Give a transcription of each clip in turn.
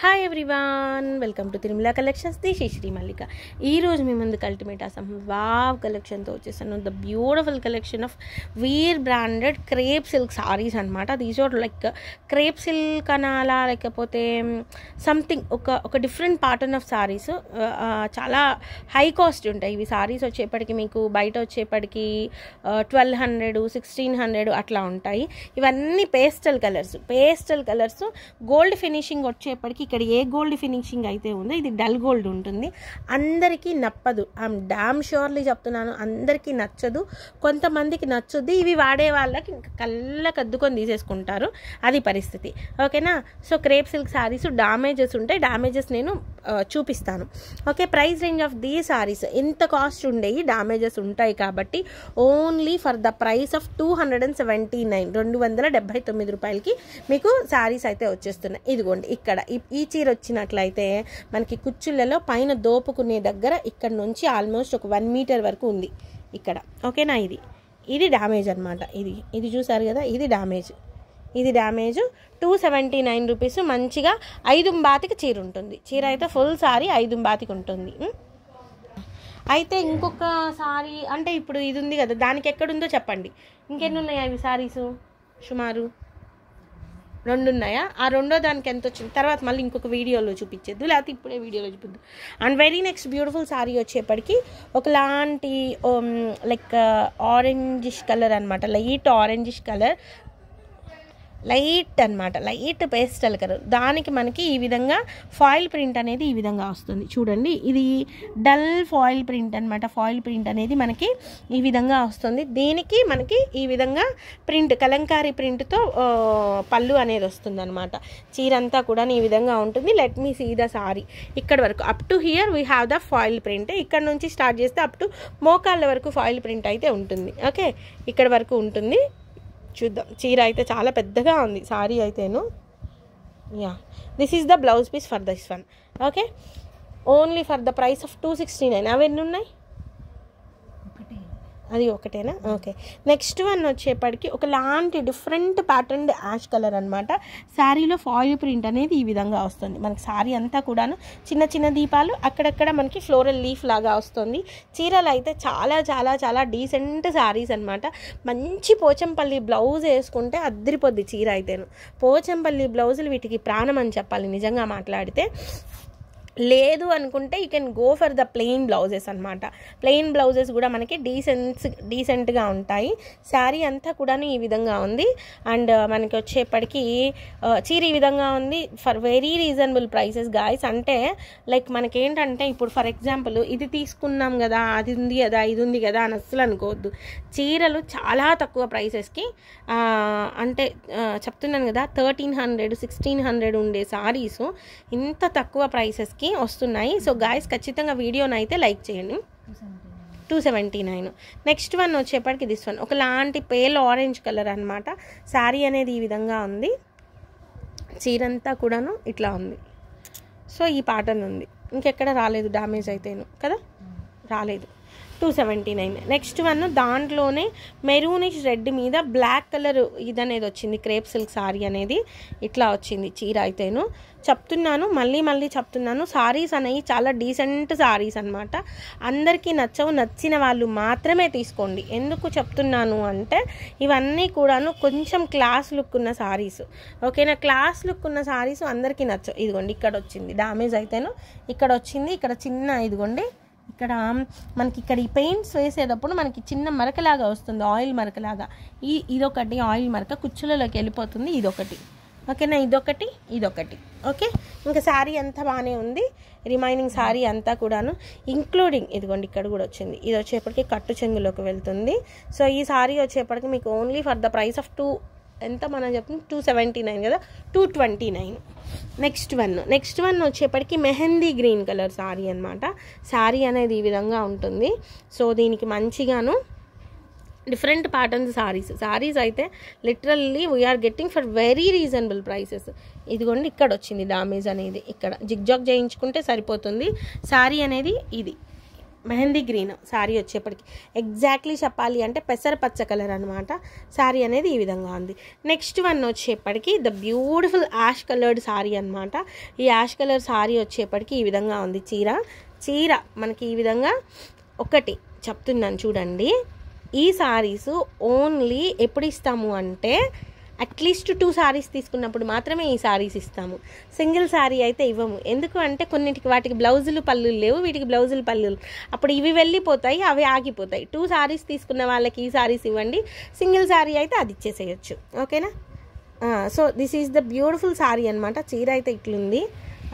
hi everyone welcome to Tirumala collections the Shri Mallika ఈరోజు మీ ముందుకు అల్టిమేట్ అసం వావ్ కలెక్షన్తో వచ్చేసాను ద బ్యూటిఫుల్ కలెక్షన్ ఆఫ్ వీర్ బ్రాండెడ్ క్రేప్ సిల్క్ సారీస్ అనమాట అది ఈజోట్ లైక్ క్రేప్ సిల్క్ అనాలా లేకపోతే సంథింగ్ ఒక ఒక డిఫరెంట్ ప్యాటర్న్ ఆఫ్ సారీస్ చాలా హై కాస్ట్ ఉంటాయి ఇవి సారీస్ వచ్చేప్పటికి మీకు బయట వచ్చేపటికి ట్వెల్వ్ హండ్రెడ్ సిక్స్టీన్ హండ్రెడ్ అట్లా ఉంటాయి ఇవన్నీ pastel colours pastel colours gold finishing వచ్చేపటికి ఇక్కడ ఏ గోల్డ్ ఫినిషింగ్ అయితే ఉందో ఇది డల్ గోల్డ్ ఉంటుంది అందరికీ నప్పదు ఆ డామ్ షోర్లీ చెప్తున్నాను అందరికీ నచ్చదు కొంతమందికి నచ్చుద్ది ఇవి వాడే వాళ్ళకి కళ్ళ కద్దుకొని తీసేసుకుంటారు అది పరిస్థితి ఓకేనా so crepe silk saris damages ఉంటాయి డామేజెస్ నేను చూపిస్తాను ఓకే ప్రైస్ రేంజ్ ఆఫ్ దీ సారీస్ ఇంత కాస్ట్ ఉండేవి డ్యామేజెస్ ఉంటాయి కాబట్టి only for the price of two hundred and seventy nine రెండు వందల తొమ్మిది రూపాయలకి మీకు శారీస్ అయితే వచ్చేస్తున్నాయి ఇదిగోండి ఇక్కడ ఈ చీర వచ్చినట్లయితే మనకి కుచ్చులలో పైన దోపుకునే దగ్గర ఇక్కడ నుంచి ఆల్మోస్ట్ ఒక వన్ మీటర్ వరకు ఉంది ఇక్కడ ఓకేనా ఇది ఇది డ్యామేజ్ అనమాట ఇది ఇది చూసారు కదా ఇది డ్యామేజ్ ఇది damage two seventy nine rupees మంచిగా ఐదు బాతికి చీర ఉంటుంది చీర అయితే ఫుల్ సారీ ఐదు బాతికి ఉంటుంది అయితే ఇంకొక సారీ అంటే ఇప్పుడు ఇది ఉంది కదా దానికి ఎక్కడుందో చెప్పండి ఇంకెన్ని ఉన్నాయా అవి సారీసు సుమారు రెండు ఉన్నాయా ఆ రెండో దానికి ఎంత వచ్చింది తర్వాత మళ్ళీ ఇంకొక వీడియోలో చూపించేద్దు లేకపోతే ఇప్పుడే వీడియోలో చూపిద్దు and very next beautiful sari వచ్చేప్పటికి ఒకలాంటి లైక్ ఆరెంజిష్ కలర్ అనమాట లైట్ ఆరెంజిష్ కలర్ లైట్ అనమాట లైట్ పేస్టల్ కలర్ దానికి మనకి ఈ విధంగా ఫాయిల్ ప్రింట్ అనేది ఈ విధంగా వస్తుంది చూడండి ఇది డల్ ఫాయిల్ ప్రింట్ అనమాట ఫాయిల్ ప్రింట్ అనేది మనకి ఈ విధంగా వస్తుంది దీనికి మనకి ఈ విధంగా ప్రింట్ కలంకారీ ప్రింట్తో పళ్ళు అనేది వస్తుంది అనమాట చీర అంతా కూడా ఈ విధంగా ఉంటుంది let me see the sari ఇక్కడ వరకు up to here we have the foil print ఇక్కడ నుంచి స్టార్ట్ చేస్తే అప్ టు మోకాళ్ళ వరకు ఫాయిల్ ప్రింట్ అయితే ఉంటుంది ఓకే ఇక్కడ వరకు ఉంటుంది చూద్దాం చీర అయితే చాలా పెద్దగా ఉంది సారీ అయితేను yeah this is the blouse piece for this one okay only for the price of two sixty nine అవి ఎన్ని ఉన్నాయి అది ఒకటేనా ఓకే నెక్స్ట్ వన్ వచ్చేప్పటికి ఒకలాంటి డిఫరెంట్ ప్యాటర్న్ యాష్ కలర్ అనమాట శారీలో ఫాయిల్ ప్రింట్ అనేది ఈ విధంగా వస్తుంది మనకి శారీ అంతా కూడాను చిన్న చిన్న దీపాలు అక్కడక్కడ మనకి ఫ్లోరల్ లీఫ్ లాగా వస్తుంది చీరలు అయితే చాలా చాలా చాలా డీసెంట్ శారీస్ అనమాట మంచి పోచంపల్లి బ్లౌజ్ వేసుకుంటే అద్దరిపోద్ది చీర అయితేను పోచంపల్లి బ్లౌజులు వీటికి ప్రాణం అని చెప్పాలి నిజంగా మాట్లాడితే లేదు అనుకుంటే you can go for the plain blouses అనమాట ప్లెయిన్ బ్లౌజెస్ కూడా మనకి డీసెంట్స్ డీసెంట్గా ఉంటాయి శారీ అంతా కూడాను ఈ విధంగా ఉంది అండ్ uh, మనకి వచ్చేప్పటికీ uh, చీర ఈ విధంగా ఉంది for very reasonable prices guys అంటే లైక్ మనకేంటంటే ఇప్పుడు ఫర్ ఎగ్జాంపుల్ ఇది తీసుకున్నాం కదా అది ఉంది కదా ఇది ఉంది కదా అని అస్సలు అనుకోవద్దు చీరలు చాలా తక్కువ ప్రైసెస్కి అంటే చెప్తున్నాను కదా థర్టీన్ హండ్రెడ్ సిక్స్టీన్ హండ్రెడ్ ఉండే శారీస్ ఇంత తక్కువ ప్రైసెస్కి మనకి వస్తున్నాయి సో గాయస్ ఖచ్చితంగా వీడియోని అయితే లైక్ చేయండి two seventy nine next one వచ్చేప్పటికి దిస్ వన్ ఒకలాంటి పేల్ ఆరెంజ్ కలర్ అనమాట శారీ అనేది ఈ విధంగా ఉంది చీరంతా కూడాను ఇట్లా ఉంది సో ఈ పాటర్న్ ఉంది ఇంకెక్కడ రాలేదు డ్యామేజ్ అయితేను కదా రాలేదు two seventy nine next one దాంట్లోనే మెరూనిష్ రెడ్ మీద బ్లాక్ కలర్ ఇదనేది వచ్చింది క్రేప్ సిల్క్ సారీ అనేది ఇట్లా వచ్చింది చీర అయితేను చెప్తున్నాను మళ్ళీ మళ్ళీ చెప్తున్నాను సారీస్ అనేవి చాలా డీసెంట్ సారీస్ అనమాట అందరికీ నచ్చవు నచ్చిన వాళ్ళు మాత్రమే తీసుకోండి ఎందుకు చెప్తున్నాను అంటే ఇవన్నీ కూడాను కొంచెం క్లాస్ లుక్ ఉన్న సారీస్ ఓకేనా క్లాస్ లుక్ ఉన్న సారీస్ అందరికీ నచ్చవు ఇదిగోండి ఇక్కడ వచ్చింది డామేజ్ అయితేను ఇక్కడ వచ్చింది ఇక్కడ చిన్న ఇదిగోండి ఇక్కడ మనకి ఇక్కడ ఈ పెయింట్స్ వేసేటప్పుడు మనకి చిన్న మరకలాగా వస్తుంది ఆయిల్ మరకలాగా ఈ ఇదొకటి ఆయిల్ మరక కుచ్చులలోకి వెళ్ళిపోతుంది ఇదొకటి ఓకేనా ఇదొకటి ఇదొకటి ఓకే ఇంకా శారీ అంతా బాగానే ఉంది రిమైనింగ్ శారీ అంతా కూడాను ఇంక్లూడింగ్ ఇదిగోండి ఇక్కడ కూడా వచ్చింది ఇది వచ్చేప్పటికి కట్టు చెంగులోకి వెళ్తుంది సో ఈ శారీ వచ్చేప్పటికి మీకు only for the price of two ఎంత మనం చెప్పిన టూ సెవెంటీ నైన్ కదా two twenty nine next one next one వచ్చేప్పటికి మెహందీ గ్రీన్ కలర్ శారీ అనమాట శారీ అనేది ఈ విధంగా ఉంటుంది సో దీనికి మంచిగాను డిఫరెంట్ ప్యాటర్న్స్ సారీస్ సారీస్ అయితే literally we are getting for very reasonable prices ఇదిగోండి ఇక్కడ వచ్చింది డామేజ్ అనేది ఇక్కడ జిగ్జాగ్ చేయించుకుంటే సరిపోతుంది శారీ అనేది ఇది మెహందీ గ్రీన్ శారీ వచ్చేప్పటికి ఎగ్జాక్ట్లీ చెప్పాలి అంటే పెసర పచ్చ కలర్ అనమాట శారీ అనేది ఈ విధంగా ఉంది నెక్స్ట్ వన్ వచ్చేప్పటికి the beautiful ash coloured sari అనమాట ఈ యాష్ కలర్ శారీ వచ్చేప్పటికి ఈ విధంగా ఉంది చీర చీర మనకి ఈ విధంగా ఒకటి చెప్తున్నాను చూడండి ఈ శారీస్ ఓన్లీ ఎప్పుడు ఇస్తాము అంటే అట్లీస్ట్ టూ శారీస్ తీసుకున్నప్పుడు మాత్రమే ఈ శారీస్ ఇస్తాము సింగిల్ శారీ అయితే ఇవ్వము ఎందుకు అంటే కొన్నిటికి వాటికి బ్లౌజులు పల్లులు లేవు వీటికి బ్లౌజులు పల్లులు అప్పుడు ఇవి వెళ్ళిపోతాయి అవి ఆగిపోతాయి టూ శారీస్ తీసుకున్న వాళ్ళకి ఈ శారీస్ ఇవ్వండి సింగిల్ శారీ అయితే అది ఇచ్చేసేయచ్చు ఓకేనా so this is the beautiful sari అనమాట చీర అయితే ఇట్లుంది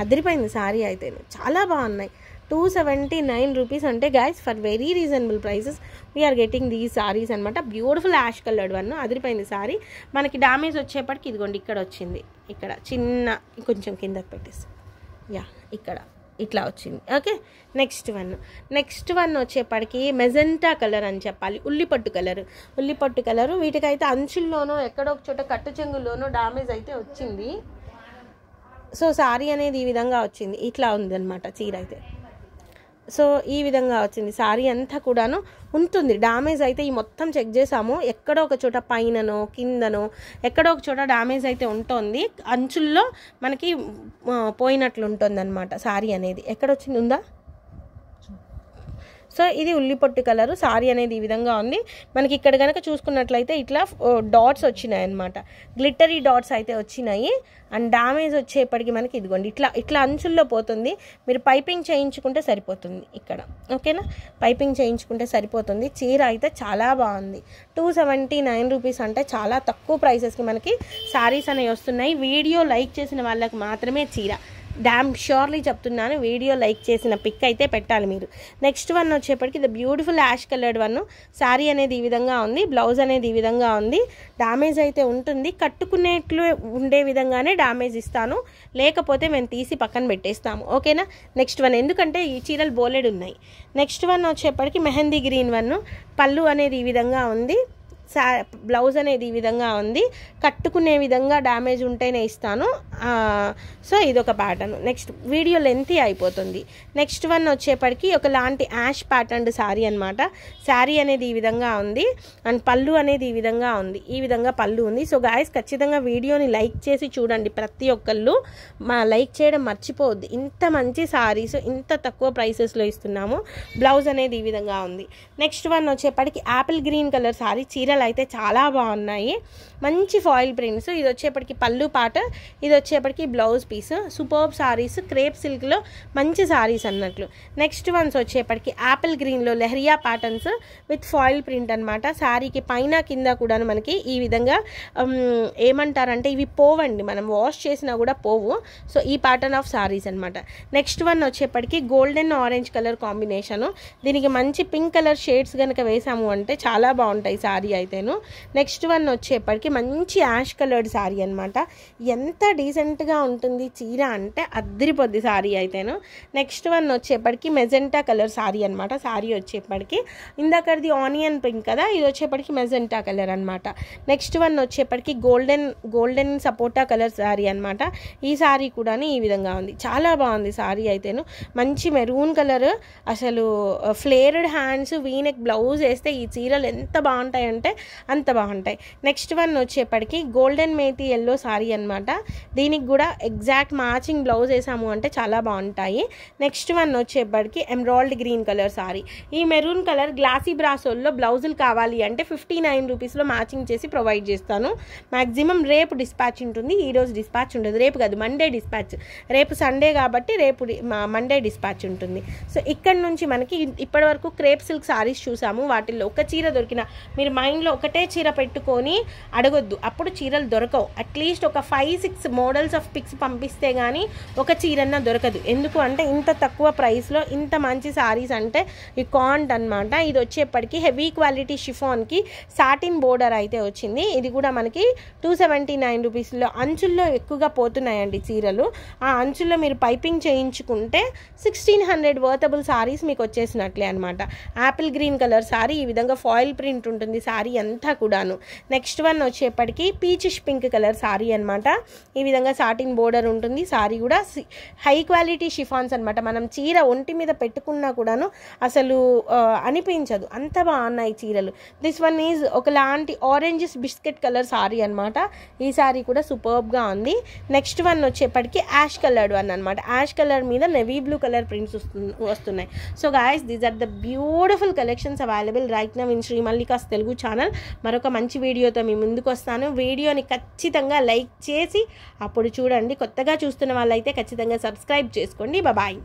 అదిరిపోయింది శారీ అయితే చాలా బాగున్నాయి టూ సెవెంటీ నైన్ రూపీస్ అంటే guys for very reasonable prices we are getting the saris అనమాట బ్యూటిఫుల్ యాష్ కలర్డ్ వన్ అదిరిపోయింది సారీ మనకి డ్యామేజ్ వచ్చేప్పటికి ఇదిగోండి ఇక్కడ వచ్చింది ఇక్కడ చిన్న కొంచెం కిందకి పెట్టేసి యా ఇక్కడ ఇట్లా వచ్చింది okay next one next one వచ్చేప్పటికి మెజెంటా కలర్ అని చెప్పాలి ఉల్లిపట్టు కలర్ ఉల్లిపట్టు కలరు వీటికైతే అంచుల్లోనో ఎక్కడో ఒక చోట కట్టు చెంగుల్లోనో డామేజ్ అయితే వచ్చింది సో సారీ అనేది ఈ విధంగా వచ్చింది ఇట్లా ఉందన్నమాట చీర అయితే సో ఈ విధంగా వచ్చింది శారీ అంతా కూడాను ఉంటుంది డ్యామేజ్ అయితే ఈ మొత్తం చెక్ చేసాము ఎక్కడో ఒక చోట పైననో కిందనో ఎక్కడో ఒక చోట డ్యామేజ్ అయితే ఉంటుంది అంచుల్లో మనకి పోయినట్లు ఉంటుంది అనమాట శారీ అనేది ఎక్కడొచ్చింది ఉందా సో ఇది ఉల్లిపొట్టు కలరు సారీ అనేది ఈ విధంగా ఉంది మనకి ఇక్కడ కనుక చూసుకున్నట్లయితే ఇట్లా డాట్స్ వచ్చినాయి అనమాట గ్లిటరీ డాట్స్ అయితే వచ్చినాయి అండ్ డ్యామేజ్ వచ్చేప్పటికి మనకి ఇదిగోండి ఇట్లా ఇట్లా అంచుల్లో పోతుంది మీరు పైపింగ్ చేయించుకుంటే సరిపోతుంది ఇక్కడ ఓకేనా పైపింగ్ చేయించుకుంటే సరిపోతుంది చీర అయితే చాలా బాగుంది టూ సెవెంటీ నైన్ రూపీస్ అంటే చాలా తక్కువ ప్రైసెస్కి మనకి శారీస్ అనేవి వస్తున్నాయి వీడియో లైక్ చేసిన వాళ్ళకి మాత్రమే చీర డ్యామ్ ష్యూర్లీ చెప్తున్నాను వీడియో లైక్ చేసిన పిక్ అయితే పెట్టాలి మీరు నెక్స్ట్ వన్ వచ్చేప్పటికి ఇది beautiful ash coloured one sari అనేది ఈ విధంగా ఉంది బ్లౌజ్ అనేది ఈ విధంగా ఉంది డ్యామేజ్ అయితే ఉంటుంది కట్టుకునేట్లు ఉండే విధంగానే డ్యామేజ్ ఇస్తాను లేకపోతే మేము తీసి పక్కన పెట్టేస్తాము ఓకేనా నెక్స్ట్ వన్ ఎందుకంటే ఈ చీరలు బోలెడ్ ఉన్నాయి నెక్స్ట్ వన్ వచ్చేప్పటికి మెహందీ గ్రీన్ వన్ పళ్ళు అనేది ఈ విధంగా ఉంది సా బ్లౌజ్ అనేది ఈ విధంగా ఉంది కట్టుకునే విధంగా డ్యామేజ్ ఉంటేనే ఇస్తాను సో ఇదొక ప్యాటర్న్ నెక్స్ట్ వీడియో లెంతీ అయిపోతుంది నెక్స్ట్ వన్ వచ్చేప్పటికి ఒకలాంటి యాష్ ప్యాటర్న్ శారీ అనమాట శారీ అనేది ఈ విధంగా ఉంది అండ్ పళ్ళు అనేది ఈ విధంగా ఉంది ఈ విధంగా పళ్ళు ఉంది సో గాయస్ ఖచ్చితంగా వీడియోని లైక్ చేసి చూడండి ప్రతి ఒక్కళ్ళు మా లైక్ చేయడం మర్చిపోవద్దు ఇంత మంచి శారీస్ ఇంత తక్కువ ప్రైసెస్లో ఇస్తున్నాము బ్లౌజ్ అనేది ఈ విధంగా ఉంది నెక్స్ట్ వన్ వచ్చేప్పటికి యాపిల్ గ్రీన్ కలర్ శారీ చీర చీరలు అయితే చాలా బాగున్నాయి మంచి ఫాయిల్ ప్రింట్స్ ఇది వచ్చేప్పటికి పళ్ళు పాట ఇది వచ్చేప్పటికి blouse piece superb saris crepe సిల్క్లో మంచి సారీస్ అన్నట్లు నెక్స్ట్ వన్స్ వచ్చేప్పటికి యాపిల్ గ్రీన్లో lehariya patterns with foil print అనమాట శారీకి పైన కింద కూడా మనకి ఈ విధంగా ఏమంటారంటే ఇవి పోవండి మనం వాష్ చేసినా కూడా పోవు సో ఈ ప్యాటర్న్ ఆఫ్ సారీస్ అనమాట నెక్స్ట్ వన్ వచ్చేప్పటికి గోల్డెన్ ఆరెంజ్ కలర్ కాంబినేషను దీనికి మంచి పింక్ కలర్ షేడ్స్ కనుక వేసాము అంటే చాలా బాగుంటాయి సారీ అయితేను నెక్స్ట్ వన్ వచ్చేప్పటికి మంచి యాష్ కలర్డ్ శారీ అనమాట ఎంత డీసెంట్గా ఉంటుంది చీర అంటే అద్దరిపొద్ది శారీ అయితేను నెక్స్ట్ వన్ వచ్చేప్పటికి మెజెంటా కలర్ శారీ అనమాట శారీ వచ్చేప్పటికి ఇందాకది ఆనియన్ పింక్ కదా ఇది వచ్చేప్పటికి మెజెంటా కలర్ అనమాట నెక్స్ట్ వన్ వచ్చేప్పటికి గోల్డెన్ గోల్డెన్ సపోటా కలర్ శారీ అనమాట ఈ శారీ కూడా ఈ విధంగా ఉంది చాలా బాగుంది శారీ అయితేను మంచి మెరూన్ కలర్ అసలు ఫ్లేర్డ్ హ్యాండ్స్ వీనెక్ బ్లౌజ్ వేస్తే ఈ చీరలు ఎంత బాగుంటాయంటే అంత బాగుంటాయి నెక్స్ట్ వన్ వచ్చేప్పటికి గోల్డెన్ మేతి ఎల్లో సారీ అనమాట దీనికి కూడా ఎగ్జాక్ట్ మ్యాచింగ్ బ్లౌజ్ వేసాము అంటే చాలా బాగుంటాయి నెక్స్ట్ వన్ వచ్చేప్పటికి ఎమరాల్డ్ గ్రీన్ కలర్ సారీ ఈ మెరూన్ కలర్ గ్లాసీ బ్రాసోల్లో బ్లౌజులు కావాలి అంటే ఫిఫ్టీ నైన్ రూపీస్లో మ్యాచింగ్ చేసి ప్రొవైడ్ చేస్తాను మ్యాక్సిమం రేపు డిస్పాచ్ ఉంటుంది ఈరోజు డిస్పాచ్ ఉండదు రేపు కాదు మండే డిస్పాచ్ రేపు సండే కాబట్టి రేపు మండే డిస్పాచ్ ఉంటుంది సో ఇక్కడ నుంచి మనకి ఇప్పటి వరకు క్రేప్ సిల్క్ సారీస్ చూసాము వాటిల్లో ఒక చీర దొరికిన మీరు మైండ్ డిజైన్లో ఒకటే చీర పెట్టుకొని అడగొద్దు అప్పుడు చీరలు దొరకవు అట్లీస్ట్ ఒక five six models of pics పంపిస్తే కానీ ఒక చీరన్న దొరకదు ఎందుకు అంటే ఇంత తక్కువ ప్రైస్లో ఇంత మంచి శారీస్ అంటే ఈ కాంట్ అనమాట ఇది వచ్చేప్పటికి హెవీ క్వాలిటీ షిఫాన్కి సాటిన్ బోర్డర్ అయితే వచ్చింది ఇది కూడా మనకి టూ సెవెంటీ నైన్ రూపీస్లో అంచుల్లో ఎక్కువగా పోతున్నాయండి చీరలు ఆ అంచుల్లో మీరు పైపింగ్ చేయించుకుంటే సిక్స్టీన్ హండ్రెడ్ వర్తబుల్ సారీస్ మీకు వచ్చేసినట్లే అనమాట యాపిల్ గ్రీన్ కలర్ సారీ ఈ విధంగా ఫాయిల్ ప్రింట్ ఉంటుంది సారీ శారీ అంతా కూడాను నెక్స్ట్ వన్ వచ్చేప్పటికి పీచిష్ పింక్ కలర్ శారీ అనమాట ఈ విధంగా సాటిన్ బోర్డర్ ఉంటుంది సారీ కూడా హై క్వాలిటీ షిఫాన్స్ అనమాట మనం చీర ఒంటి మీద పెట్టుకున్నా కూడాను అసలు అనిపించదు అంత బాగున్నాయి చీరలు దిస్ వన్ ఈజ్ ఒకలాంటి ఆరెంజెస్ బిస్కెట్ కలర్ శారీ అనమాట ఈ శారీ కూడా సూపర్బ్గా ఉంది నెక్స్ట్ వన్ వచ్చేప్పటికి యాష్ కలర్డ్ వన్ అనమాట యాష్ కలర్ మీద నెవీ బ్లూ కలర్ ప్రింట్స్ వస్తున్నాయి so guys these are the beautiful collections available right now in Shri Mallika's Telugu channel channel మరొక మంచి వీడియోతో మీ ముందుకు వస్తాను వీడియోని ఖచ్చితంగా లైక్ చేసి అప్పుడు చూడండి కొత్తగా చూస్తున్న వాళ్ళైతే ఖచ్చితంగా సబ్స్క్రైబ్ చేసుకోండి బాయ్